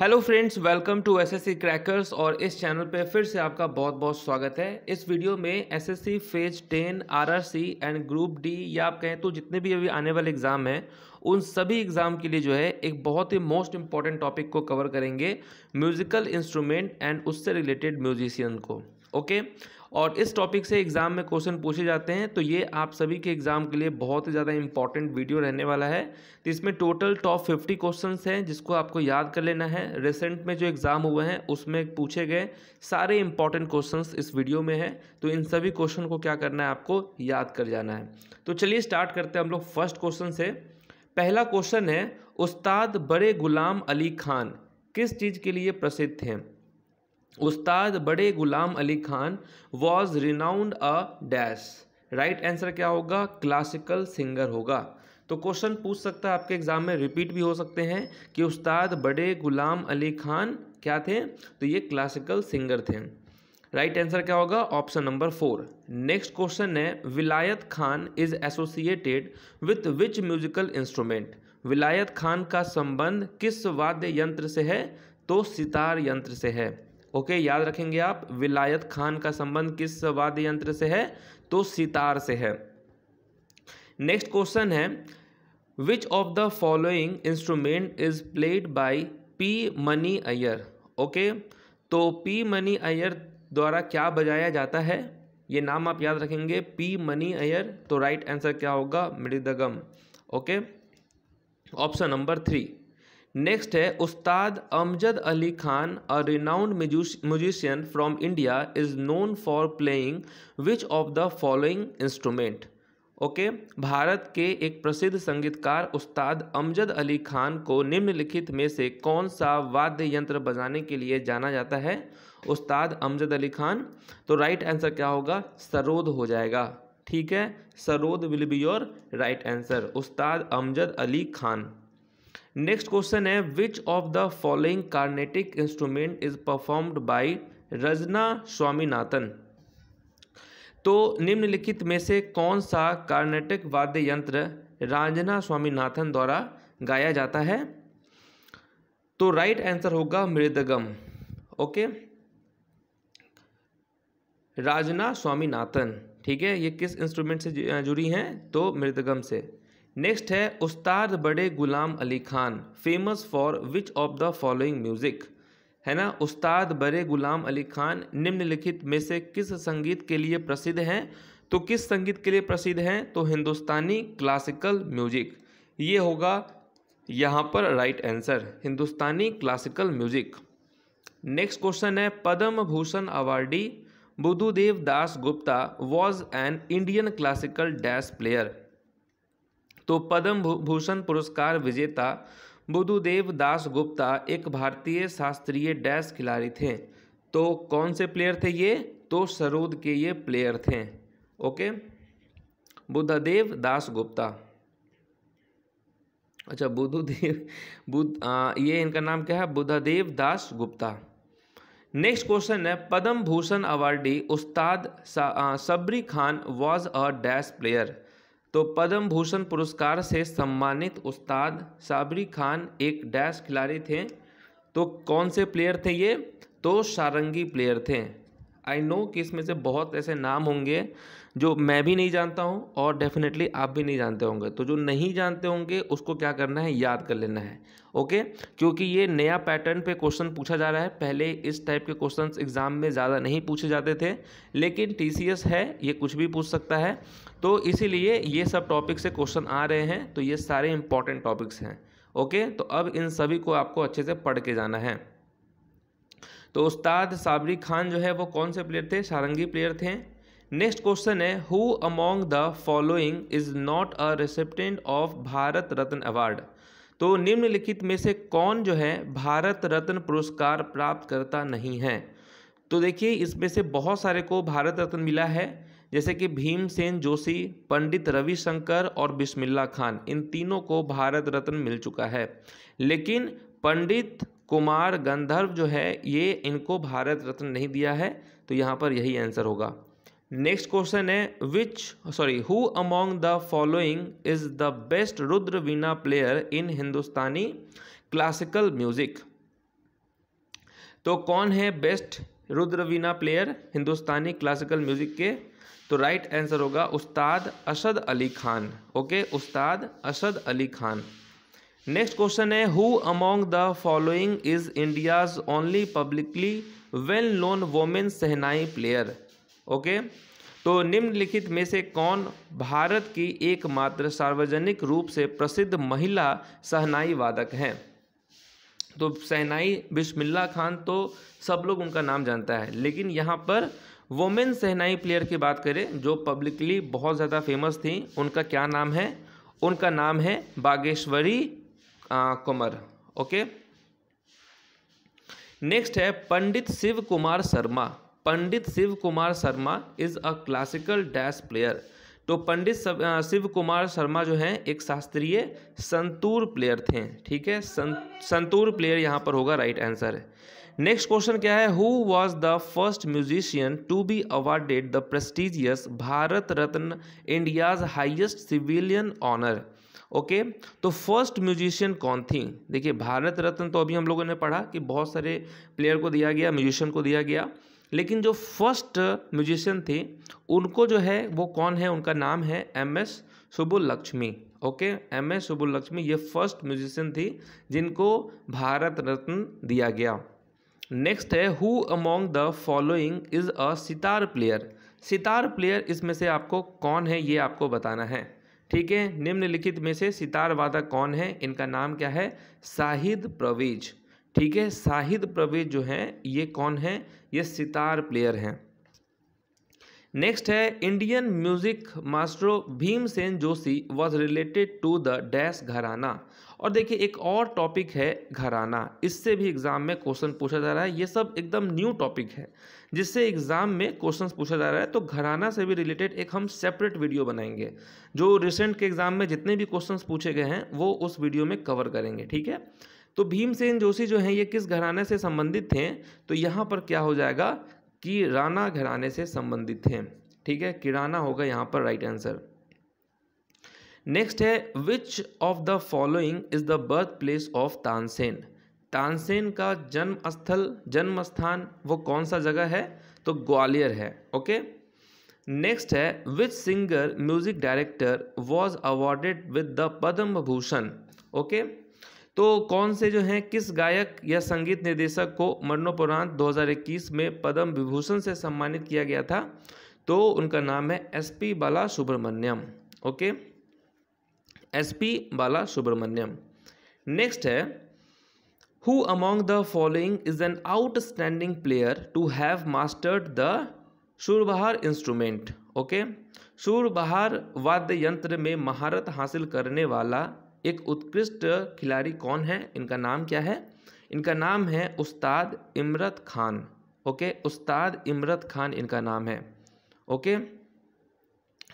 Hello friends welcome to SSC crackers और इस channel पे फिर से आपका बहुत बहुत स्वागत है इस वीडियो में SSC phase ten RRC and group D या आप कहें तो जितने भी अभी आने वाले एग्ज़ाम हैं उन सभी एग्ज़ाम के लिए जो है एक बहुत ही मोस्ट इंपॉर्टेंट टॉपिक को कवर करेंगे म्यूज़िकल इंस्ट्रूमेंट एंड उससे रिलेटेड म्यूजिशियन को ओके okay? और इस टॉपिक से एग्ज़ाम में क्वेश्चन पूछे जाते हैं तो ये आप सभी के एग्ज़ाम के लिए बहुत ही ज़्यादा इंपॉर्टेंट वीडियो रहने वाला है तो इसमें टोटल टॉप फिफ्टी क्वेश्चन हैं जिसको आपको याद कर लेना है रिसेंट में जो एग्ज़ाम हुए हैं उसमें पूछे गए सारे इंपॉर्टेंट क्वेश्चन इस वीडियो में हैं तो इन सभी क्वेश्चन को क्या करना है आपको याद कर जाना है तो चलिए स्टार्ट करते हैं हम लोग फर्स्ट क्वेश्चन से पहला क्वेश्चन है उस्ताद बड़े गुलाम अली खान किस चीज़ के लिए प्रसिद्ध हैं Ustad Bade Ghulam Ali Khan was renowned a dash right answer क्या होगा क्लासिकल सिंगर होगा तो क्वेश्चन पूछ सकता है आपके एग्जाम में रिपीट भी हो सकते हैं कि उस्ताद बड़े गुलाम अली खान क्या थे तो ये क्लासिकल सिंगर थे राइट right आंसर क्या होगा option number four next question है Vilayat Khan is associated with which musical instrument Vilayat Khan का संबंध किस वाद्य यंत्र से है तो सितार यंत्र से है ओके याद रखेंगे आप विलायत खान का संबंध किस वाद्य यंत्र से है तो सितार से है नेक्स्ट क्वेश्चन है which of the following instrument is played by P Mani Iyer okay तो पी मनी अयर द्वारा क्या बजाया जाता है ये नाम आप याद रखेंगे पी मनी अयर तो राइट आंसर क्या होगा mridangam okay option number three next है Ustad Amjad Ali Khan a renowned musician from India is known for playing which of the following instrument okay Bharat के एक प्रसिद्ध संगीतकार उस्ताद अमजद अली खान को निम्नलिखित में से कौन सा वाद्य यंत्र बजाने के लिए जाना जाता है उस्ताद अमजद अली खान तो राइट आंसर क्या होगा सरोद हो जाएगा ठीक है sarod will be your right answer Ustad Amjad Ali Khan next question है which of the following Carnatic instrument is performed by Ranjani Swaminathan तो निम्नलिखित में से कौन सा कार्नेटिक वाद्य यंत्र रांझना स्वामीनाथन द्वारा गाया जाता है तो राइट आंसर होगा मृदगम ओके राजना स्वामीनाथन ठीक है ये किस इंस्ट्रूमेंट से जुड़ी हैं तो मृदगम से नेक्स्ट है Ustad Bade Ghulam Ali Khan famous for which of the following music है ना उस्ताद बड़े गुलाम अली खान निम्नलिखित में से किस संगीत के लिए प्रसिद्ध हैं तो किस संगीत के लिए प्रसिद्ध हैं तो हिंदुस्तानी क्लासिकल म्यूजिक ये होगा यहाँ पर right answer Hindustani classical music next question है Padma Bhushan awardee Buddhadev Das Gupta was an Indian classical dash player तो पद्म भूषण पुरस्कार विजेता बुधुदेव दास गुप्ता एक भारतीय शास्त्रीय डैश खिलाड़ी थे तो कौन से प्लेयर थे ये तो सरोद के ये प्लेयर थे ओके बुधदेव दास गुप्ता अच्छा बुधुदेव बुद्ध ये इनका नाम क्या है बुधदेव दास गुप्ता नेक्स्ट क्वेश्चन है Padma Bhushan awardee Ustad Sabri Khan was a dash player तो पद्म भूषण पुरस्कार से सम्मानित उस्ताद साबरी खान एक डैश खिलाड़ी थे तो कौन से प्लेयर थे ये तो सारंगी प्लेयर थे आई नो कि इसमें से बहुत ऐसे नाम होंगे जो मैं भी नहीं जानता हूँ और डेफिनेटली आप भी नहीं जानते होंगे तो जो नहीं जानते होंगे उसको क्या करना है याद कर लेना है ओके क्योंकि ये नया पैटर्न पे क्वेश्चन पूछा जा रहा है पहले इस टाइप के क्वेश्चंस एग्ज़ाम में ज़्यादा नहीं पूछे जाते थे लेकिन टी है ये कुछ भी पूछ सकता है तो इसीलिए ये सब टॉपिक से क्वेश्चन आ रहे हैं तो ये सारे इंपॉर्टेंट टॉपिक्स हैं ओके तो अब इन सभी को आपको अच्छे से पढ़ के जाना है तो उस्ताद साबरी खान जो है वो कौन से प्लेयर थे सारंगी प्लेयर थे नेक्स्ट क्वेश्चन है who among the following is not a recipient of Bharat Ratna award तो निम्नलिखित में से कौन जो है भारत रत्न पुरस्कार प्राप्त करता नहीं है तो देखिए इसमें से बहुत सारे को भारत रत्न मिला है जैसे कि भीमसेन जोशी पंडित रविशंकर और बिस्मिल्ला खान इन तीनों को भारत रत्न मिल चुका है लेकिन पंडित कुमार गंधर्व जो है ये इनको भारत रत्न नहीं दिया है तो यहाँ पर यही आंसर होगा नेक्स्ट क्वेश्चन है which sorry who among the following is the best rudra veena player in Hindustani classical music तो कौन है best rudra veena player Hindustani classical music के तो राइट right आंसर होगा उस्ताद Asad Ali Khan okay Ustad Asad Ali Khan next question है who among the following is India's only publicly well known women shehnai player okay तो निम्नलिखित में से कौन भारत की एकमात्र सार्वजनिक रूप से प्रसिद्ध महिला सहनाई वादक हैं तो सहनाई बिस्मिल्ला खान तो सब लोग उनका नाम जानता है लेकिन यहाँ पर वोमेन सहनाई प्लेयर की बात करें जो पब्लिकली बहुत ज़्यादा फेमस थी उनका क्या नाम है उनका नाम है बागेश्वरी कुमार ओके नेक्स्ट है Pandit Shiv Kumar Sharma Pandit Shiv Kumar Sharma is a classical dash player तो पंडित शिव कुमार शर्मा जो हैं एक शास्त्रीय संतूर प्लेयर थे ठीक है सं, संतूर प्लेयर यहां पर होगा राइट आंसर है नेक्स्ट क्वेश्चन क्या है who was the first musician to be awarded the prestigious Bharat Ratna India's highest civilian honour okay तो फर्स्ट म्यूजिशियन कौन थी देखिए भारत रत्न तो अभी हम लोगों ने पढ़ा कि बहुत सारे प्लेयर को दिया गया म्यूजिशियन को दिया गया लेकिन जो फर्स्ट म्यूजिशियन थे उनको जो है वो कौन है उनका नाम है M S Subbulakshmi Lakshmi okay M S Subbulakshmi Lakshmi ये फर्स्ट म्यूजिशियन थी जिनको भारत रत्न दिया गया नेक्स्ट है who among the following is a sitar player sitar player इसमें से आपको कौन है ये आपको बताना है ठीक है निम्नलिखित में से सितार वादक कौन है इनका नाम क्या है साहिद प्रवेज ठीक है साहिद प्रवेज जो हैं ये कौन है ये सितार प्लेयर हैं नेक्स्ट है Indian music maestro Bhimsen Joshi was related to the dash gharana और देखिए एक और टॉपिक है घराना इससे भी एग्ज़ाम में क्वेश्चन पूछा जा रहा है ये सब एकदम न्यू टॉपिक है जिससे एग्ज़ाम में क्वेश्चन पूछा जा रहा है तो घराना से भी रिलेटेड एक हम सेपरेट वीडियो बनाएंगे जो रिसेंट के एग्ज़ाम में जितने भी क्वेश्चन पूछे गए हैं वो उस वीडियो में कवर करेंगे ठीक है तो भीमसेन जोशी जो हैं ये किस घराने से संबंधित थे तो यहाँ पर क्या हो जाएगा कि राणा घराने से संबंधित थे ठीक है किराना होगा यहाँ पर राइट आंसर नेक्स्ट है which of the following is the birth place of Tansen Tansen का जन्म स्थल जन्म स्थान वो कौन सा जगह है तो ग्वालियर है ओके नेक्स्ट है which singer music director was awarded with the Padma Bhushan okay तो कौन से जो हैं किस गायक या संगीत निर्देशक को मरणोपरांत 2021 में पद्म विभूषण से सम्मानित किया गया था तो उनका नाम है S P Bala Subrahmanyam okay S P Bala Subrahmanyam next है who among the following is an outstanding player to have mastered the surbahar instrument okay surbahar वाद्य यंत्र में महारत हासिल करने वाला एक उत्कृष्ट खिलाड़ी कौन है इनका नाम क्या है इनका नाम है उस्ताद इमरत खान ओके उस्ताद इमरत खान इनका नाम है ओके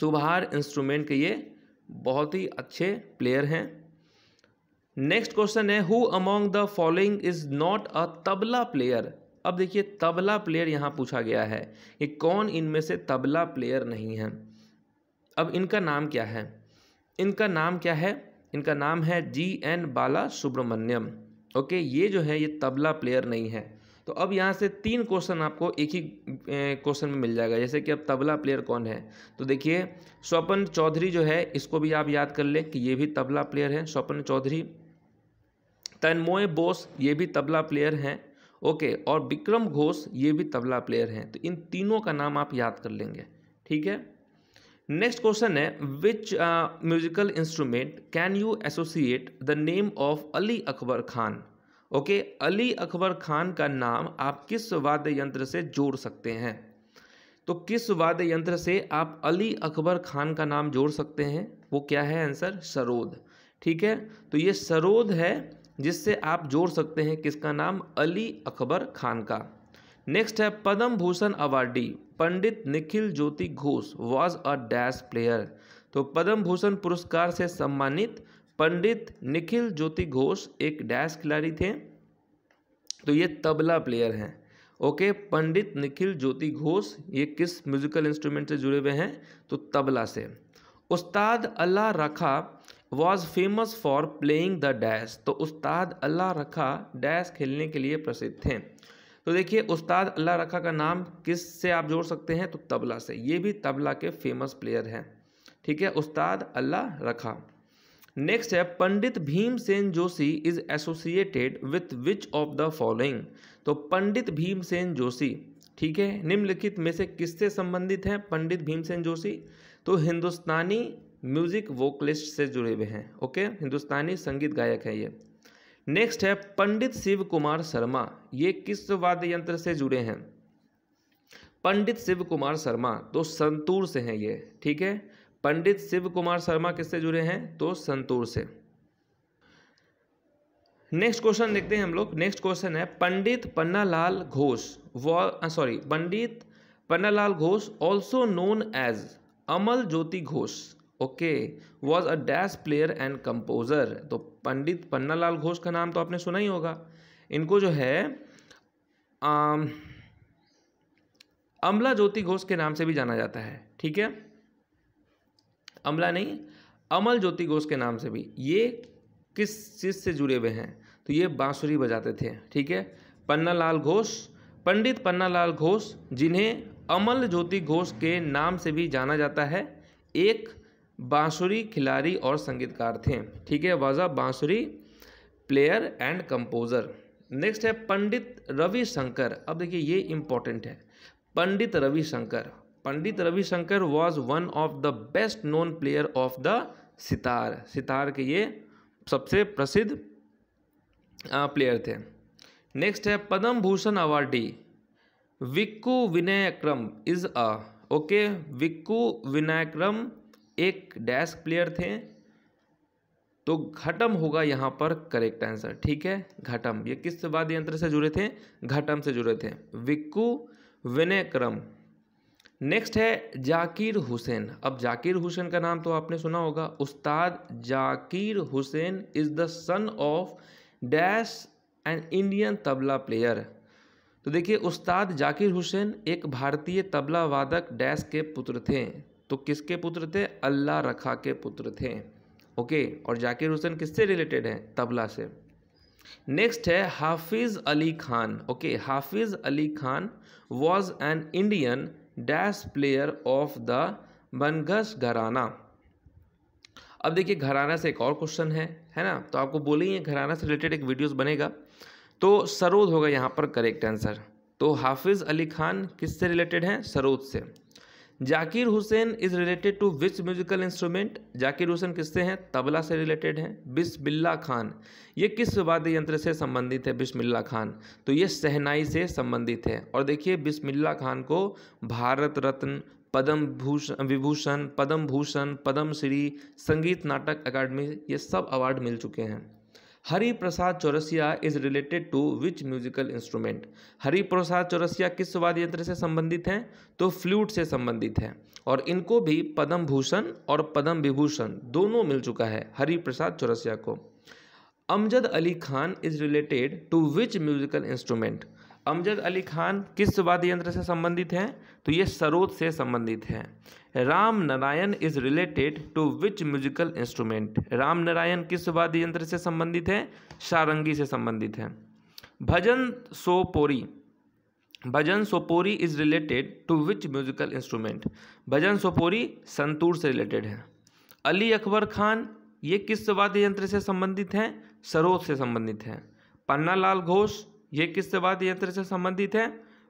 सुबहार इंस्ट्रूमेंट के ये बहुत ही अच्छे प्लेयर हैं नेक्स्ट क्वेश्चन है who among the following is not a tabla player अब देखिए तबला प्लेयर यहाँ पूछा गया है कि कौन इनमें से तबला प्लेयर नहीं है अब इनका नाम क्या है इनका नाम क्या है इनका नाम है G N Bala Subrahmanyam okay ये जो है ये तबला प्लेयर नहीं है तो अब यहाँ से तीन क्वेश्चन आपको एक ही क्वेश्चन में मिल जाएगा जैसे कि अब तबला प्लेयर कौन है तो देखिए स्वपन चौधरी जो है इसको भी आप याद कर लें कि ये भी तबला प्लेयर है स्वपन चौधरी तन्मोय बोस ये भी तबला प्लेयर हैं ओके और विक्रम घोष ये भी तबला प्लेयर हैं तो इन तीनों का नाम आप याद कर लेंगे ठीक है नेक्स्ट क्वेश्चन है which musical instrument can you associate the name of Ali Akbar Khan okay Ali Akbar Khan का नाम आप किस वाद्य यंत्र से जोड़ सकते हैं तो किस वाद्य यंत्र से आप अली अकबर खान का नाम जोड़ सकते हैं वो क्या है आंसर सरोद ठीक है तो ये सरोद है जिससे आप जोड़ सकते हैं किसका नाम अली अकबर खान का नेक्स्ट है Padma Bhushan awardee Pandit Nikhil Jyoti Ghosh was a dash player तो पद्म भूषण पुरस्कार से सम्मानित पंडित निखिल ज्योति घोष एक डैश खिलाड़ी थे तो ये तबला प्लेयर हैं ओके पंडित निखिल ज्योति घोष ये किस म्यूजिकल इंस्ट्रूमेंट से जुड़े हुए हैं तो तबला से Ustad Allah Rakha was famous for playing the dash तो उस्ताद अल्लाह रखा डैश खेलने के लिए प्रसिद्ध थे तो देखिए उस्ताद अल्लाह रखा का नाम किस से आप जोड़ सकते हैं तो तबला से ये भी तबला के फेमस प्लेयर हैं ठीक है उस्ताद अल्लाह रखा नेक्स्ट है Pandit Bhimsen Joshi is associated with which of the following तो पंडित भीमसेन जोशी ठीक है निम्नलिखित में से किससे संबंधित हैं पंडित भीमसेन जोशी तो हिंदुस्तानी म्यूजिक वोकलिस्ट से जुड़े हुए हैं ओके हिंदुस्तानी संगीत गायक हैं ये नेक्स्ट है पंडित शिव कुमार शर्मा ये किस वाद्य यंत्र से जुड़े हैं पंडित शिव कुमार शर्मा तो संतूर से हैं ये ठीक है पंडित शिव कुमार शर्मा किससे जुड़े हैं तो संतूर से नेक्स्ट क्वेश्चन देखते हैं हम लोग नेक्स्ट क्वेश्चन है Pandit Pannalal Ghosh sorry Pandit Pannalal Ghosh also known as Amal Jyoti Ghosh okay was a dash player and composer तो पंडित पन्नालाल घोष का नाम तो आपने सुना ही होगा इनको जो है अमला ज्योति घोष के नाम से भी जाना जाता है ठीक है अमला नहीं अमल ज्योति घोष के नाम से भी ये किस चीज़ से जुड़े हुए हैं तो ये बांसुरी बजाते थे ठीक है पन्ना लाल घोष पंडित पन्ना लाल घोष जिन्हें अमल ज्योति घोष के नाम से भी जाना जाता है एक बांसुरी खिलाड़ी और संगीतकार थे ठीक है वाजा बांसुरी प्लेयर एंड कंपोज़र नेक्स्ट है पंडित रविशंकर अब देखिए ये इम्पोर्टेंट है Pandit Ravi Shankar Pandit Ravi Shankar was one of the best known player of the sitar sitar के ये सबसे प्रसिद्ध प्लेयर थे नेक्स्ट है Padma Bhushan awardee Vikku Vinayakram is a okay Vikku Vinayakram एक डैश प्लेयर थे तो घटम होगा यहाँ पर करेक्ट आंसर ठीक है घटम ये किस वाद्य यंत्र से जुड़े थे घटम से जुड़े थे विक्कू विनयक्रम नेक्स्ट है जाकिर हुसैन अब जाकिर हुसैन का नाम तो आपने सुना होगा Ustad Zakir Hussain is the son of dash an Indian tabla player तो देखिए उस्ताद जाकिर हुसैन एक भारतीय तबला वादक डैश के पुत्र थे तो किसके पुत्र थे अल्लाह रखा के पुत्र थे ओके और जाकिर हुसैन किससे रिलेटेड हैं तबला से नेक्स्ट है हाफिज़ Ali Khan okay Hafiz Ali Khan was an Indian dash player of the Bangash gharana अब देखिए घराना से एक और क्वेश्चन है है ना तो आपको बोले ही घराना से रिलेटेड एक वीडियोस बनेगा तो सरोद होगा यहाँ पर करेक्ट आंसर तो हाफिज़ अली खान किससे रिलेटेड हैं सरोद से Zakir Hussain is related to which musical instrument Zakir Hussain किससे हैं तबला से रिलेटेड हैं बिस्मिल्ला खान ये किस वाद्य यंत्र से संबंधित है बिस्मिल्ला खान तो ये सहनाई से संबंधित है और देखिए बिस्मिल्ला खान को भारत रत्न पद्म भूषण विभूषण पद्म भूषण पद्म श्री संगीत नाटक अकादमी ये सब अवार्ड मिल चुके हैं Hari Prasad Chaurasia is related to which musical instrument Hari Prasad Chaurasia किस वाद्य यंत्र से संबंधित हैं तो फ्लूट से संबंधित हैं और इनको भी पद्म भूषण और पद्म विभूषण दोनों मिल चुका है हरी प्रसाद चौरसिया को Amjad Ali Khan is related to which musical instrument Amjad Ali Khan किस वाद्य यंत्र से संबंधित हैं तो ये सरोद से संबंधित हैं Ram Narayan is related to which musical instrument Ram Narayan किस वाद्य यंत्र से संबंधित हैं सारंगी से संबंधित हैं Bhajan Sopori Bhajan Sopori is related to which musical instrument Bhajan Sopori santoor से रिलेटेड है अली अकबर खान ये किस वाद्य यंत्र से संबंधित हैं सरोद से संबंधित हैं पन्ना लाल घोष ये किस वाद्य यंत्र से संबंधित है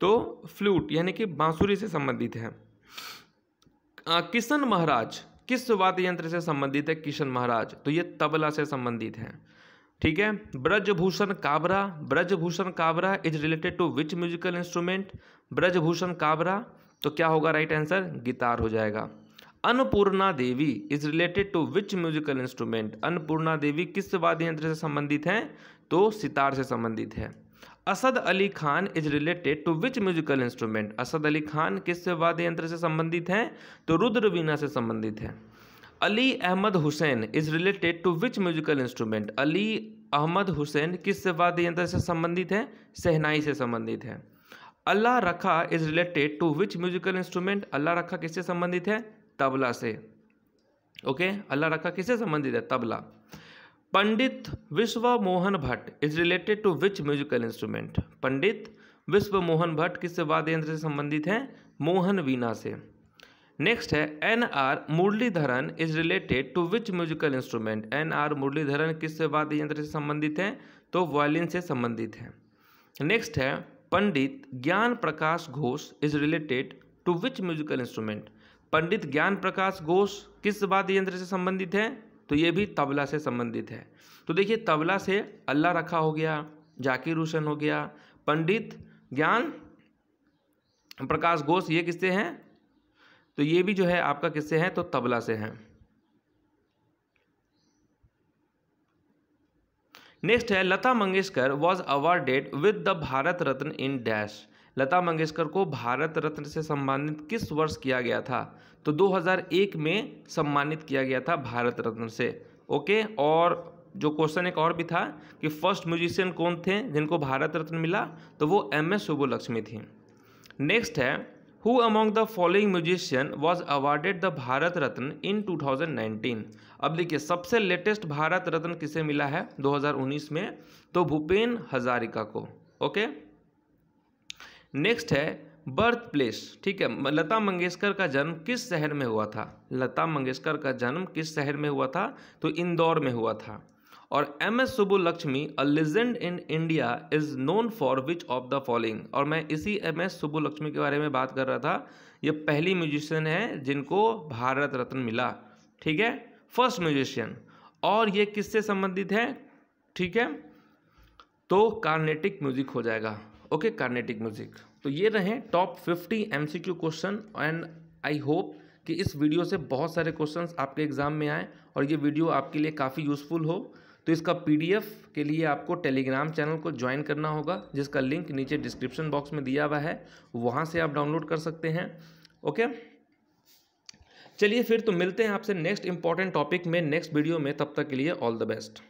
तो फ्लूट यानी कि बांसुरी से संबंधित है किशन महाराज किस वाद्य यंत्र से संबंधित है किशन महाराज तो ये तबला से संबंधित है ठीक है Brijbhushan Kabra Brijbhushan Kabra is related to which musical instrument Brijbhushan Kabra तो क्या होगा राइट आंसर गिटार हो जाएगा Annapurna Devi is related to which musical instrument Annapurna Devi किस वाद्य यंत्र से संबंधित हैं तो सितार से संबंधित है Asad Ali Khan is related to which musical instrument Asad Ali Khan किस वाद्य यंत्र से संबंधित हैं तो रुद्रवीणा से संबंधित हैं Ali Ahmed Hussain is related to which musical instrument Ali Ahmed Hussain किस वाद्य यंत्र से संबंधित हैं सहनाई से संबंधित हैं Allah Rakha is related to which musical instrument Allah Rakha किससे संबंधित है तबला से ओके अल्लाह रखा किससे संबंधित है tabla Pandit Vishwa Mohan Bhatt is related to which musical instrument Pandit Vishwa Mohan Bhatt किस वाद्य यंत्र से संबंधित हैं मोहन वीणा से नेक्स्ट है N R Muralidharan is related to which musical instrument N R Muralidharan किस वाद्य यंत्र से संबंधित हैं तो वायलिन से संबंधित हैं नेक्स्ट है Pandit Gyan Prakash Ghosh is related to which musical instrument Pandit Gyan Prakash Ghosh किस वाद्य यंत्र से संबंधित हैं तो ये भी तबला से संबंधित है तो देखिए तबला से अल्लाह रखा हो गया जाकिर हुसैन हो गया पंडित ज्ञान प्रकाश घोष ये किससे हैं तो ये भी जो है आपका किससे है तो तबला से हैं नेक्स्ट है Lata Mangeshkar was awarded with the Bharat Ratna in dash Lata Mangeshkar को भारत रत्न से सम्मानित किस वर्ष किया गया था तो 2001 में सम्मानित किया गया था भारत रत्न से ओके और जो क्वेश्चन एक और भी था कि फर्स्ट म्यूजिशियन कौन थे जिनको भारत रत्न मिला तो वो एम एस सुबुलक्ष्मी थी नेक्स्ट है who among the following musician was awarded the Bharat Ratna in 2019 अब देखिए सबसे लेटेस्ट भारत रत्न किसे मिला है 2019 में तो भूपेन हजारिका को ओके okay? नेक्स्ट है बर्थ प्लेस ठीक है लता मंगेशकर का जन्म किस शहर में हुआ था लता मंगेशकर का जन्म किस शहर में हुआ था तो इंदौर में हुआ था और M S Subbulakshmi a legend in India is known for which of the following और मैं इसी एम एस सुबुलक्ष्मी के बारे में बात कर रहा था ये पहली म्यूजिशियन है जिनको भारत रत्न मिला ठीक है फर्स्ट म्यूजिशियन और ये किससे संबंधित है ठीक है तो कार्नेटिक म्यूजिक हो जाएगा ओके कार्नेटिक म्यूजिक तो ये रहे top fifty M C Q question and I hope कि इस वीडियो से बहुत सारे क्वेश्चन आपके एग्जाम में आएँ और ये वीडियो आपके लिए काफ़ी यूज़फुल हो तो इसका पीडीएफ के लिए आपको टेलीग्राम चैनल को ज्वाइन करना होगा जिसका लिंक नीचे डिस्क्रिप्शन बॉक्स में दिया हुआ है वहाँ से आप डाउनलोड कर सकते हैं ओके चलिए फिर तो मिलते हैं आपसे नेक्स्ट इंपॉर्टेंट टॉपिक में नेक्स्ट वीडियो में तब तक के लिए ऑल द बेस्ट